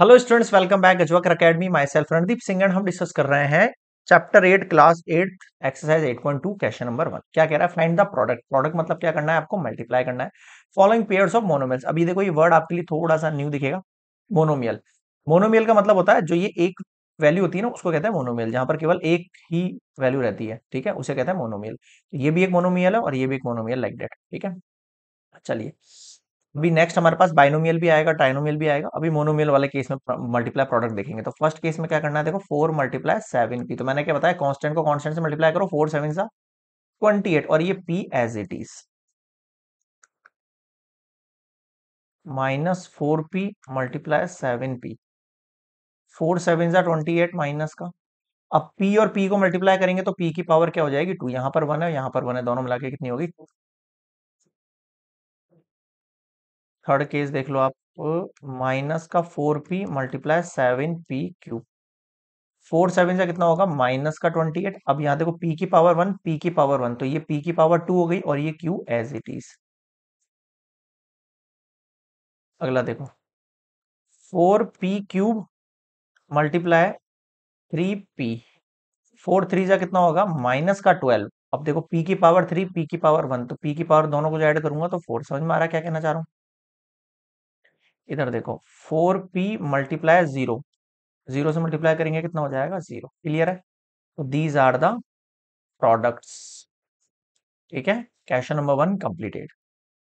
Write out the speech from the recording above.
hello students welcome back Ajwakar academy myself Randeep Singh हम discuss कर रहे हैं chapter eight class eight exercise eight point two question number one क्या कह रहा है फाइंड द प्रोडक्ट प्रोडक्ट मतलब क्या करना है आपको मल्टीप्लाई करना है फॉलोइंग पेयर्स ऑफ मोनोमियल्स अभी देखो ये वर्ड आपके लिए थोड़ा सा न्यू दिखेगा मोनोमियल मोनोमियल का मतलब होता है जो ये एक वैल्यू होती है ना उसको कहते हैं मोनोमियल जहां पर केवल एक ही वैल्यू रहती है ठीक है उसे कहते हैं मोनोमियल ये भी एक मोनोमियल है और ये भी एक मोनोमियल लाइक डेट ठीक है चलिए अभी नेक्स्ट हमारे पास बाइनोमियल भी आएगा ट्राइनोमियल भी आएगा अभी मोनोमियल वाले केस में मल्टीप्लाई प्रोडक्ट देखेंगे तो फर्स्ट केस में क्या करना है देखो फोर मल्टीप्लाई सेवन की तो मैंने क्या बताया कॉन्स्टेंट को कॉन्स्टेंट से मल्टीप्लाई करो फोर सेवन सा ट्वेंटी एट और ये P as it is minus four P multiply seven P four seven सा ट्वेंटी एट माइनस का अब पी और पी को मल्टीप्लाई करेंगे तो पी की पावर क्या हो जाएगी टू यहाँ पर वन है यहां पर वन है दोनों मिला के कितनी होगी थर्ड केस देख लो आप माइनस का four P multiply seven P cube four seven से कितना होगा माइनस का ट्वेंटी एट अब यहां देखो पी की पावर वन पी की पावर वन तो ये पी की पावर टू हो गई और ये क्यू एज इट इज अगला देखो four P cube multiply three P four three जा कितना होगा माइनस का ट्वेल्व अब देखो पी की पावर थ्री पी की पावर वन तो पी की पावर दोनों को ऐड करूंगा तो फोर समझ में आ रहा क्या कहना चाह रहा हूं इधर देखो four P multiply zero zero से मल्टीप्लाई करेंगे कितना हो जाएगा जीरो क्लियर है तो दीज आर द प्रोडक्ट्स ठीक है क्वेश्चन नंबर वन कंप्लीटेड